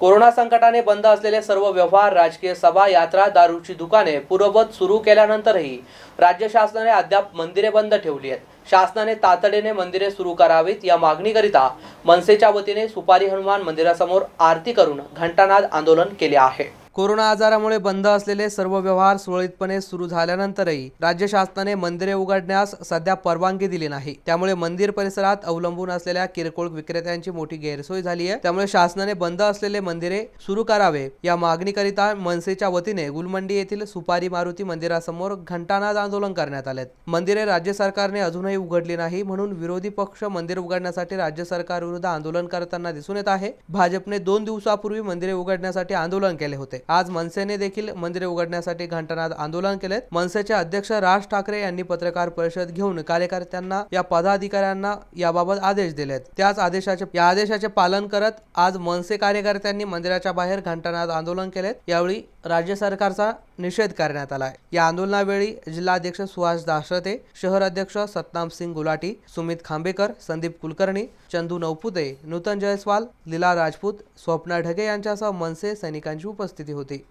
corona संकटाने बंद असलेले सर्व व्यवहार राजकीय सभा यात्रा दारूची दुकाने पूर्ववत सुरू केल्यानंतरही राज्य शासनाने अद्याप मंदिरे बंद ठेवली आहेत शासनाने तातडीने मंदिरे सुरू करावीत या मागणीकरिता मनसेच्या वतीने सुपारी हनुमान मंदिरासमोर आरती करून घंटानाद आंदोलन केले आहे कोरोना आजारामुळे बंद असलेले सर्व व्यवहार सुरळीतपणे सुरू झाल्यानंतरही राज्य शासनाने मंदिरे उघडण्यास सध्या परवानगी दिली नाही त्यामुळे मंदिर परिसरात अवलंबून असलेल्या किरकोळ विक्रेत्यांची मोठी गैरसोय झाली आहे त्यामुळे शासनाने बंद असलेले मंदिरे सुरू करावे या मागणीकरिता मनसेच्या वतीने गुलमंडी येथील सुपारी मारुती मंदिरासमोर घंटानाद आंदोलन करण्यात आले मंदिरे राज्य सरकारने अजूनही उघडली नाही म्हणून विरोधी पक्ष मंदिर उघडण्यासाठी राज्य सरकार विरुद्ध आंदोलन करताना दिसून येत आहे भाजपने दोन दिवसापूर्वी मंदिरे उघडण्यासाठी आंदोलन केले होते आज मनसेने देखील मंदिरे उघडण्यासाठी घंटानाद आंदोलन केले मनसेचे अध्यक्ष राज ठाकरे यांनी पत्रकार परिषद घेऊन कार्यकर्त्यांना या पदाधिकाऱ्यांना याबाबत आदेश दिलेत त्याच आदेशाचे या आदेशाचे पालन करत आज मनसे कार्यकर्त्यांनी मंदिराच्या बाहेर घंटानाद आंदोलन केले यावेळी राज्य सरकारचा निषेध करण्यात आला या आंदोलनावेळी जिल्हाध्यक्ष सुहास दाशरथे शहर अध्यक्ष सतनाम सिंग गुलाटी सुमित खांबेकर संदीप कुलकर्णी चंदू नवपुते नूतन जयस्वाल लीला राजपूत स्वप्ना ढगे यांच्यासह मनसे सैनिकांची उपस्थिती होती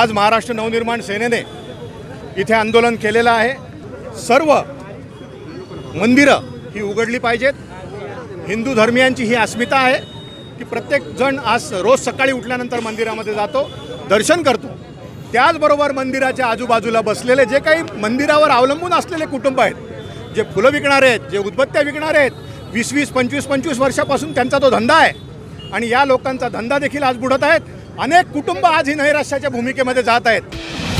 आज महाराष्ट्र नवनिर्माण सेनेने इथे आंदोलन केलेलं आहे सर्व मंदिरं ही उघडली पाहिजेत हिंदू धर्मियांची ही अस्मिता आहे की प्रत्येक जण आज रोज सकाळी उठल्यानंतर मंदिरामध्ये जातो दर्शन करतो त्याचबरोबर मंदिराच्या आजूबाजूला बसलेले जे काही मंदिरावर अवलंबून असलेले कुटुंब आहेत जे फुलं विकणारे आहेत जे उदबत्त्या विकणारे आहेत वीस वीस पंचवीस पंचवीस वर्षापासून त्यांचा तो धंदा आहे आणि या लोकांचा धंदा देखील आज बुडत आहेत अनेक कुटुंब आज ही नैराश्याच्या भूमिकेमध्ये जात आहेत